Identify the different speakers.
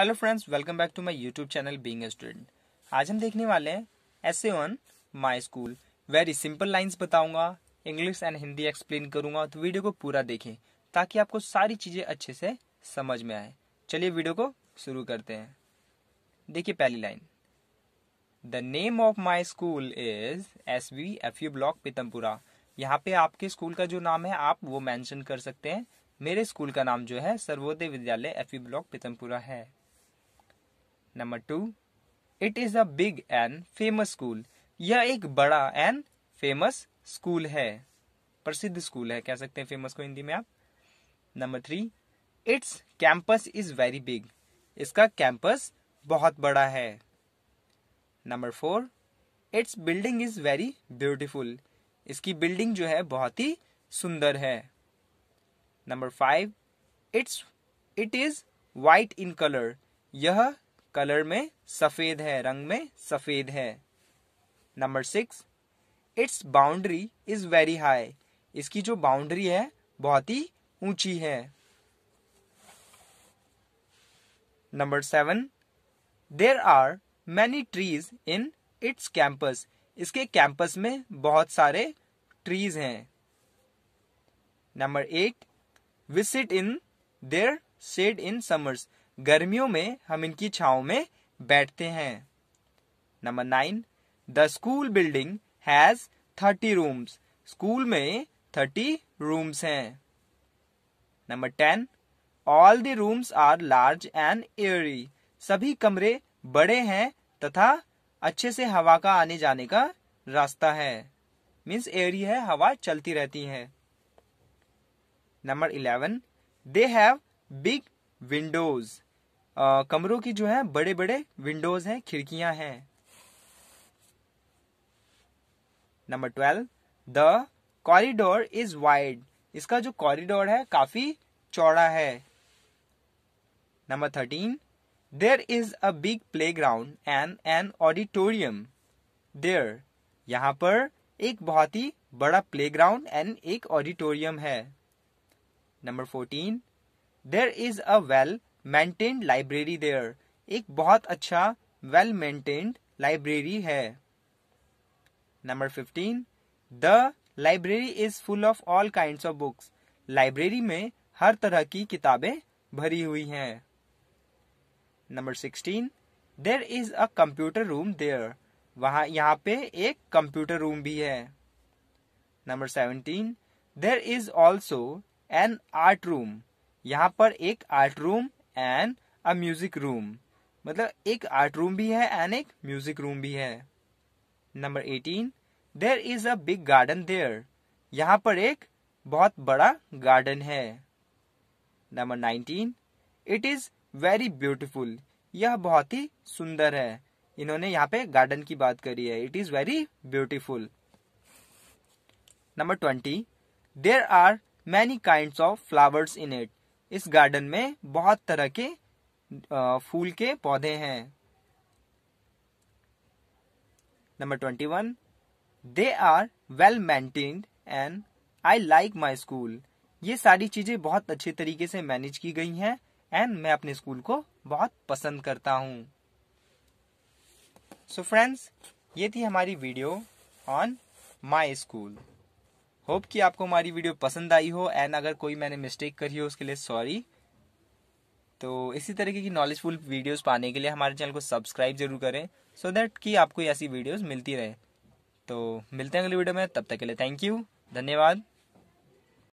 Speaker 1: hello friends welcome back to my YouTube channel being student आज हम देखने वाले हैं essay on my school very simple lines बताऊंगा इंग्लिश एंड हिंदी एक्सप्लेन करूंगा तो वीडियो को पूरा देखें ताकि आपको सारी चीज़ें अच्छे से समझ में आए चलिए वीडियो को शुरू करते हैं देखिए पहली line the name of my school is S V F U block Pitampura यहाँ पे आपके स्कूल का जो नाम है आप वो मैंशन कर सकते हैं मेरे स्कूल का नाम जो है सर्वोदय विद्यालय एफ यू ब्लॉक पीतमपुरा है number two it is a big and famous school यह एक बड़ा एंड फेमस स्कूल है प्रसिद्ध स्कूल है कह सकते हैं फेमस को हिंदी में आप number three its campus is very big इसका कैंपस बहुत बड़ा है number four its building is very beautiful इसकी बिल्डिंग जो है बहुत ही सुंदर है number five its it is white in colour यह कलर में सफेद है रंग में सफेद है number six its boundary is very high इसकी जो बाउंड्री है बहुत ही ऊंची है number seven there are many trees in its campus इसके कैंपस में बहुत सारे ट्रीज हैं number eight we sit in their shade in summers गर्मियों में हम इनकी छाओ में बैठते हैं number nine the school building has thirty rooms school में थर्टी रूम्स हैं number ten all the rooms are large and airy सभी कमरे बड़े हैं तथा अच्छे से हवा का आने जाने का रास्ता है मीन्स एयरी है हवा चलती रहती है number eleven they have big windows कमरों की जो है बड़े बड़े विंडोज हैं खिड़कियां हैं number twelve the corridor is wide इसका जो कॉरिडोर है काफी चौड़ा है number thirteen there is a big play ground and an auditorium there यहां पर एक बहुत ही बड़ा प्ले ग्राउंड एंड एक ऑडिटोरियम है number fourteen there is a well maintained library there एक बहुत अच्छा वेल मेंटेन्ड लाइब्रेरी है number fifteen the library is full of all kind of books library में हर तरह की किताबें भरी हुई हैं number sixteen there is a computer room there वहां यहाँ पे एक कंप्यूटर रूम भी है number seventeen there is also an art room यहाँ पर एक art room and a music room मतलब एक आर्ट रूम भी है एंड एक म्यूजिक रूम भी है number eighteen there is a big garden there यहाँ पर एक बहुत बड़ा गार्डन है number nineteen it is very beautiful यह बहुत ही सुंदर है इन्होंने यहाँ पे गार्डन की बात करी है it is very beautiful number twenty there are many kind of flowers in it इस गार्डन में बहुत तरह के फूल के पौधे हैं number twenty one they are well maintained and I like my school ये सारी चीजें बहुत अच्छे तरीके से मैनेज की गई हैं एंड मैं अपने स्कूल को बहुत पसंद करता हूँ सो so फ्रेंड्स ये थी हमारी video on my school hope कि आपको हमारी वीडियो पसंद आई हो एंड अगर कोई मैंने मिस्टेक करी हो उसके लिए सॉरी तो इसी तरीके की नॉलेजफुल वीडियोस पाने के लिए हमारे चैनल को सब्सक्राइब जरूर करें सो so दैट कि आपको ऐसी वीडियोस मिलती रहे तो मिलते हैं अगली वीडियो में तब तक के लिए थैंक यू धन्यवाद